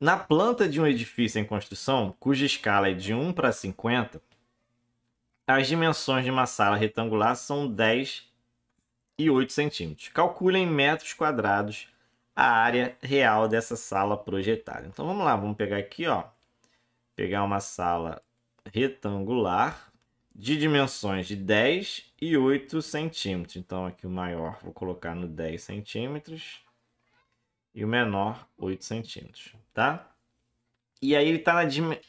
Na planta de um edifício em construção, cuja escala é de 1 para 50, as dimensões de uma sala retangular são 10 e 8 centímetros. Calcule em metros quadrados a área real dessa sala projetada. Então vamos lá, vamos pegar aqui, ó, pegar uma sala retangular de dimensões de 10 e 8 centímetros. Então aqui o maior vou colocar no 10 centímetros e o menor 8 centímetros, tá? E aí ele está na,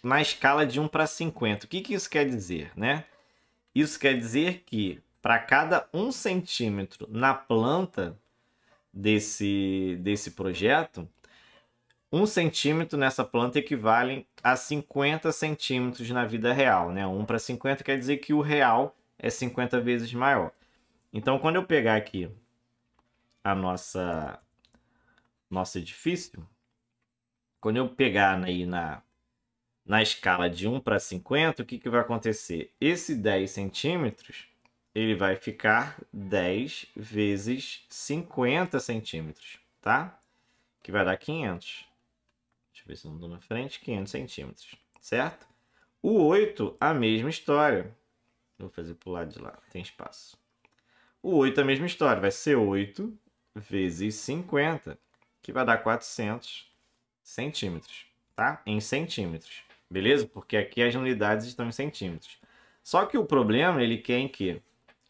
na, escala de 1 para 50. O que, que isso quer dizer, né? Isso quer dizer que para cada 1 centímetro na planta desse, desse projeto, 1 centímetro nessa planta equivale a 50 centímetros na vida real, né? 1 para 50 quer dizer que o real é 50 vezes maior. Então, quando eu pegar aqui a nossa nosso edifício, é Quando eu pegar aí né, na, na escala de 1 para 50, o que, que vai acontecer? Esse 10 centímetros, ele vai ficar 10 vezes 50 centímetros, tá? Que vai dar 500. Deixa eu ver se eu não dou na frente. 500 centímetros, certo? O 8, a mesma história. Vou fazer para o lado de lá, tem espaço. O 8 é a mesma história, vai ser 8 vezes 50 que vai dar 400 centímetros, tá? Em centímetros, beleza? Porque aqui as unidades estão em centímetros. Só que o problema ele quer em quê?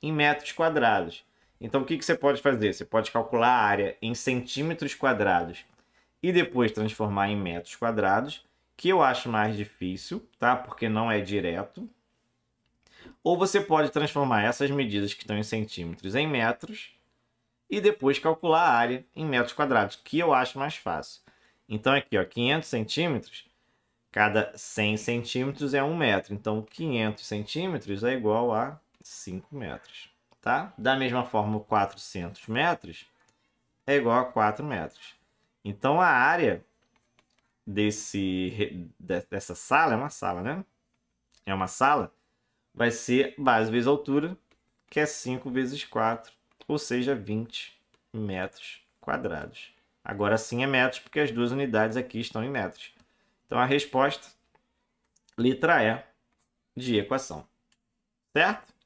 Em metros quadrados. Então o que, que você pode fazer? Você pode calcular a área em centímetros quadrados e depois transformar em metros quadrados, que eu acho mais difícil, tá? Porque não é direto. Ou você pode transformar essas medidas que estão em centímetros em metros e depois calcular a área em metros quadrados, que eu acho mais fácil. Então aqui, ó, 500 centímetros, cada 100 centímetros é 1 metro. Então 500 centímetros é igual a 5 metros, tá? Da mesma forma, 400 metros é igual a 4 metros. Então a área desse, dessa sala, é uma sala, né? É uma sala, vai ser base vezes altura, que é 5 vezes 4, ou seja, 20 metros quadrados. Agora sim é metros, porque as duas unidades aqui estão em metros. Então a resposta, letra E de equação. Certo?